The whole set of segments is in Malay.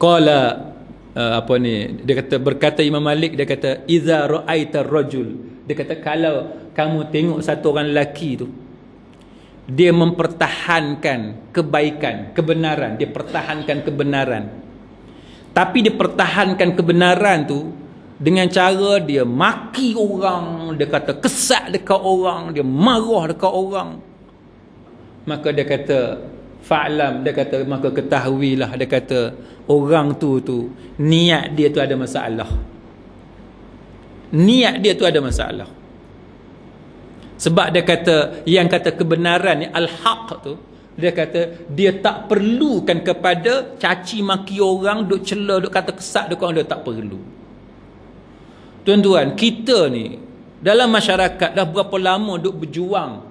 qala uh, apa ni dia kata berkata Imam Malik dia kata iza ra'aita rajul dia kata kalau kamu tengok satu orang lelaki tu dia mempertahankan kebaikan kebenaran dia pertahankan kebenaran tapi dia pertahankan kebenaran tu dengan cara dia maki orang dia kata kesat dekat orang dia marah dekat orang maka dia kata fa'lam dia kata maka ketahuilah dia kata orang tu tu niat dia tu ada masalah niat dia tu ada masalah sebab dia kata yang kata kebenaran ni al-haq tu dia kata dia tak perlukan kepada caci maki orang duk celah duk kata kesat dekat orang dia tak perlu tuan-tuan kita ni dalam masyarakat dah berapa lama duk berjuang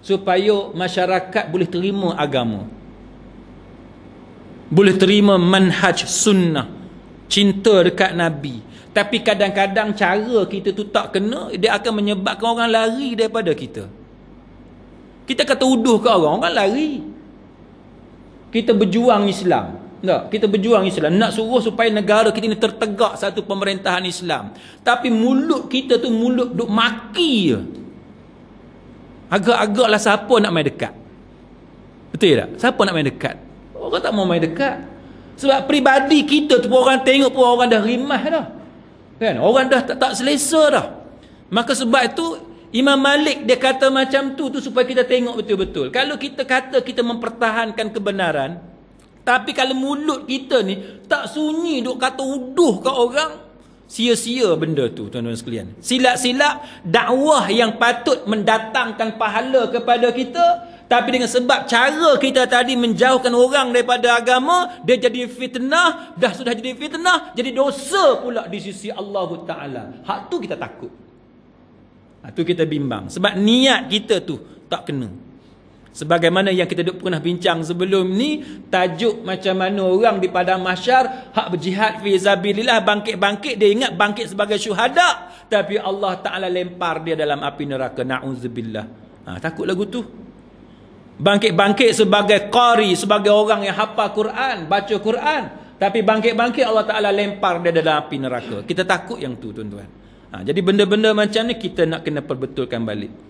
supaya masyarakat boleh terima agama boleh terima manhaj sunnah cinta dekat nabi tapi kadang-kadang cara kita tu tak kena dia akan menyebabkan orang lari daripada kita kita kata uduh ke orang orang lari kita berjuang Islam tak kita berjuang Islam nak suruh supaya negara kita ni tertegak satu pemerintahan Islam tapi mulut kita tu mulut duk maki Agak-agaklah siapa nak main dekat. Betul tak? Siapa nak main dekat? Orang tak mau main dekat. Sebab peribadi kita tu orang tengok pun orang dah rimas dah. Kan? Orang dah tak, tak selesa dah. Maka sebab itu Imam Malik dia kata macam tu tu supaya kita tengok betul-betul. Kalau kita kata kita mempertahankan kebenaran, tapi kalau mulut kita ni tak sunyi duk kata uduh ke orang, Sia-sia benda tu tuan-tuan sekalian. Silap-silap dakwah yang patut mendatangkan pahala kepada kita tapi dengan sebab cara kita tadi menjauhkan orang daripada agama, dia jadi fitnah, dah sudah jadi fitnah, jadi dosa pula di sisi Allah Taala. Hak tu kita takut. hak tu kita bimbang sebab niat kita tu tak kena. Sebagaimana yang kita pernah bincang sebelum ni Tajuk macam mana orang di padang masyar Hak berjihad fi zabilillah bangkit-bangkit Dia ingat bangkit sebagai syuhada Tapi Allah Ta'ala lempar dia dalam api neraka Na'udzubillah ha, Takut lagu tu Bangkit-bangkit sebagai qari Sebagai orang yang hafal Quran Baca Quran Tapi bangkit-bangkit Allah Ta'ala lempar dia dalam api neraka Kita takut yang tu tuan-tuan ha, Jadi benda-benda macam ni kita nak kena perbetulkan balik